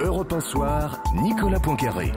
Europe un Soir, Nicolas Poincaré.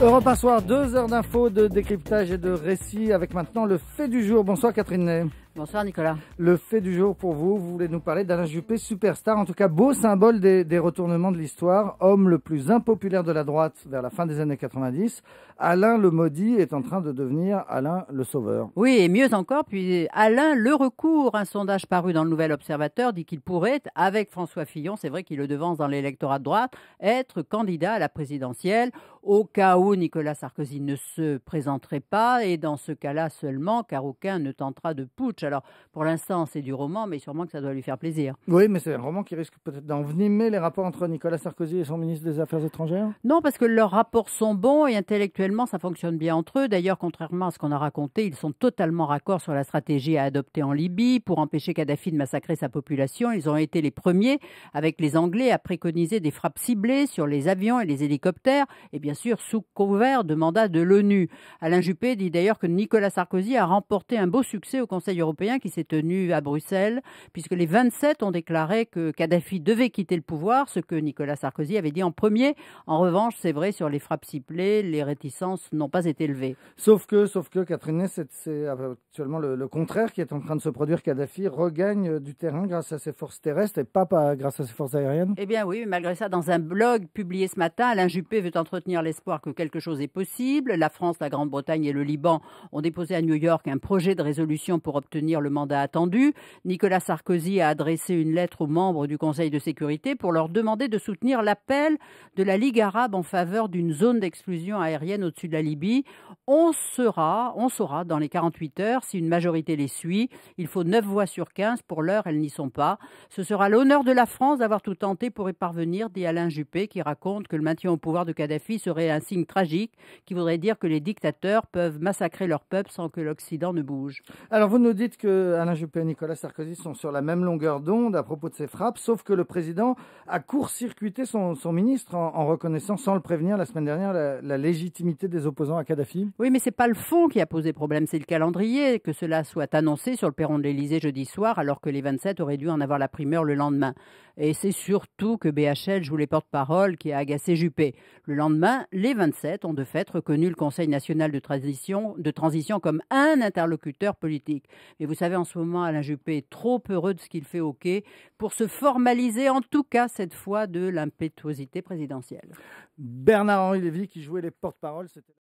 Europe Soir, deux heures d'infos, de décryptage et de récits avec maintenant le fait du jour. Bonsoir Catherine Bonsoir Nicolas. Le fait du jour pour vous, vous voulez nous parler d'Alain Juppé, superstar, en tout cas beau symbole des, retournements de l'histoire, homme le plus impopulaire de la droite vers la fin des années 90. Alain le maudit est en train de devenir Alain le sauveur. Oui, et mieux encore, puis Alain le recours. Un sondage paru dans le Nouvel Observateur dit qu'il pourrait, avec François Fillon, c'est vrai qu'il le devance dans l'électorat de droite, être candidat à la présidentielle au cas où Nicolas Sarkozy ne se présenterait pas, et dans ce cas-là seulement, car aucun ne tentera de putsch alors, pour l'instant, c'est du roman, mais sûrement que ça doit lui faire plaisir. Oui, mais c'est un roman qui risque peut-être d'envenimer les rapports entre Nicolas Sarkozy et son ministre des Affaires étrangères Non, parce que leurs rapports sont bons et intellectuellement, ça fonctionne bien entre eux. D'ailleurs, contrairement à ce qu'on a raconté, ils sont totalement raccord sur la stratégie à adopter en Libye pour empêcher Kadhafi de massacrer sa population. Ils ont été les premiers, avec les Anglais, à préconiser des frappes ciblées sur les avions et les hélicoptères, et bien sûr sous couvert de mandat de l'ONU. Alain Juppé dit d'ailleurs que Nicolas Sarkozy a remporté un beau succès au Conseil européen européen qui s'est tenu à Bruxelles, puisque les 27 ont déclaré que Kadhafi devait quitter le pouvoir, ce que Nicolas Sarkozy avait dit en premier. En revanche, c'est vrai, sur les frappes ciblées, les réticences n'ont pas été levées. Sauf que, sauf que Catherine, c'est actuellement le, contraire qui est en train de se produire. Kadhafi regagne du terrain grâce à ses forces terrestres et pas, grâce à ses forces aériennes. Eh bien oui, malgré ça, dans un blog publié ce matin, Alain Juppé veut entretenir l'espoir que quelque chose est possible. La France, la Grande-Bretagne et le Liban ont déposé à New York un projet de résolution pour obtenir le mandat attendu, Nicolas Sarkozy a adressé une lettre aux membres du Conseil de sécurité pour leur demander de soutenir l'appel de la Ligue arabe en faveur d'une zone d'exclusion aérienne au-dessus de la Libye. On sera, on saura dans les 48 heures si une majorité les suit. Il faut 9 voix sur 15. Pour l'heure, elles n'y sont pas. Ce sera l'honneur de la France d'avoir tout tenté pour y parvenir, dit Alain Juppé, qui raconte que le maintien au pouvoir de Kadhafi serait un signe tragique, qui voudrait dire que les dictateurs peuvent massacrer leur peuple sans que l'Occident ne bouge. Alors vous nous dites que Alain Juppé et Nicolas Sarkozy sont sur la même longueur d'onde à propos de ces frappes, sauf que le président a court-circuité son, ministre en, reconnaissant, sans le prévenir la semaine dernière, la, légitimité des opposants à Kadhafi. Oui, mais c'est pas le fond qui a posé problème, c'est le calendrier, que cela soit annoncé sur le perron de l'Elysée jeudi soir, alors que les 27 auraient dû en avoir la primeur le lendemain. Et c'est surtout que BHL joue les porte-parole qui a agacé Juppé. Le lendemain, les 27 ont de fait reconnu le Conseil national de transition, de transition comme un interlocuteur politique. Et vous savez, en ce moment, Alain Juppé est trop heureux de ce qu'il fait au quai pour se formaliser, en tout cas cette fois, de l'impétuosité présidentielle. Bernard-Henri Lévy qui jouait les porte-paroles, c'était.